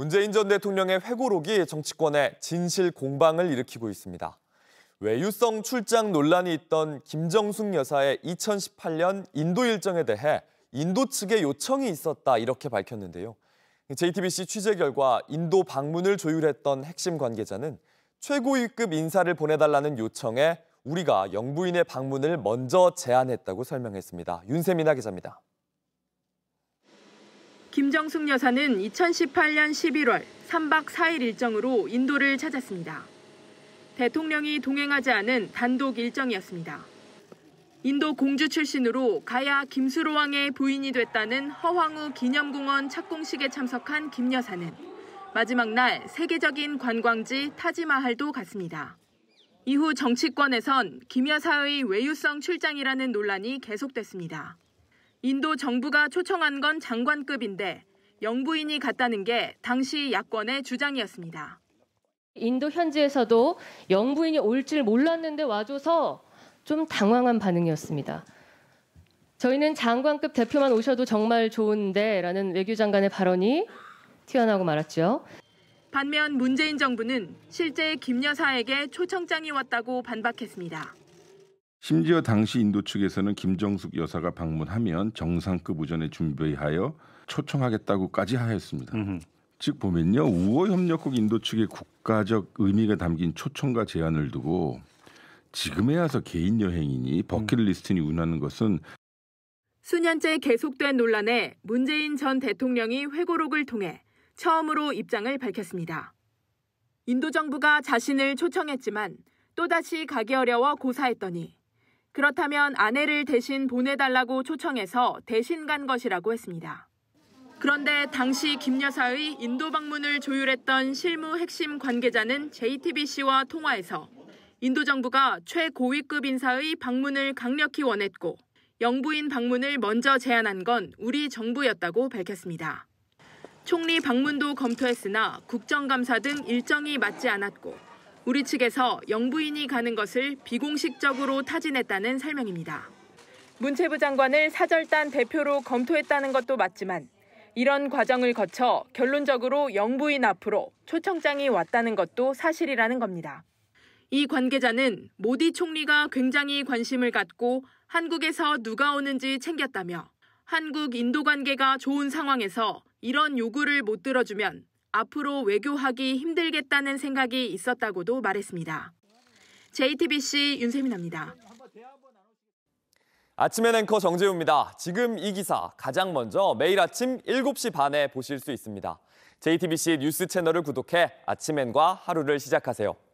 문재인 전 대통령의 회고록이 정치권에 진실 공방을 일으키고 있습니다. 외유성 출장 논란이 있던 김정숙 여사의 2018년 인도 일정에 대해 인도 측의 요청이 있었다 이렇게 밝혔는데요. JTBC 취재 결과 인도 방문을 조율했던 핵심 관계자는 최고위급 인사를 보내달라는 요청에 우리가 영부인의 방문을 먼저 제안했다고 설명했습니다. 윤세민아 기자입니다. 김정숙 여사는 2018년 11월 3박 4일 일정으로 인도를 찾았습니다. 대통령이 동행하지 않은 단독 일정이었습니다. 인도 공주 출신으로 가야 김수로 왕의 부인이 됐다는 허황우 기념공원 착공식에 참석한 김 여사는 마지막 날 세계적인 관광지 타지마할도 갔습니다. 이후 정치권에선 김 여사의 외유성 출장이라는 논란이 계속됐습니다. 인도 정부가 초청한 건 장관급인데 영부인이 갔다는 게 당시 야권의 주장이었습니다. 인도 현지에서도 영부인이 올 줄 몰랐는데 와줘서 좀 당황한 반응이었습니다. 저희는 장관급 대표만 오셔도 정말 좋은데 라는 외교장관의 발언이 튀어나오고 말았죠. 반면 문재인 정부는 실제 김 여사에게 초청장이 왔다고 반박했습니다. 심지어 당시 인도 측에서는 김정숙 여사가 방문하면 정상급 우전에 준비하여 초청하겠다고까지 하였습니다. 음흠. 즉 보면요 우호협력국 인도 측의 국가적 의미가 담긴 초청과 제안을 두고 지금에 와서 개인 여행이니 버킷리스트니 음. 운하는 것은 수년째 계속된 논란에 문재인 전 대통령이 회고록을 통해 처음으로 입장을 밝혔습니다. 인도 정부가 자신을 초청했지만 또다시 가기 어려워 고사했더니 그렇다면 아내를 대신 보내달라고 초청해서 대신 간 것이라고 했습니다. 그런데 당시 김 여사의 인도 방문을 조율했던 실무 핵심 관계자는 JTBC와 통화에서 인도 정부가 최고위급 인사의 방문을 강력히 원했고 영부인 방문을 먼저 제안한 건 우리 정부였다고 밝혔습니다. 총리 방문도 검토했으나 국정감사 등 일정이 맞지 않았고 우리 측에서 영부인이 가는 것을 비공식적으로 타진했다는 설명입니다. 문체부 장관을 사절단 대표로 검토했다는 것도 맞지만 이런 과정을 거쳐 결론적으로 영부인 앞으로 초청장이 왔다는 것도 사실이라는 겁니다. 이 관계자는 모디 총리가 굉장히 관심을 갖고 한국에서 누가 오는지 챙겼다며 한국 인도 관계가 좋은 상황에서 이런 요구를 못 들어주면 앞으로 외교하기 힘들겠다는 생각이 있었다고도 말했습니다. JTBC 윤세민입니다. 아침엔 앵커 정재우입니다. 지금 이 기사 가장 먼저 매일 아침 7시 반에 보실 수 있습니다. JTBC 뉴스 채널을 구독해 아침엔과 하루를 시작하세요.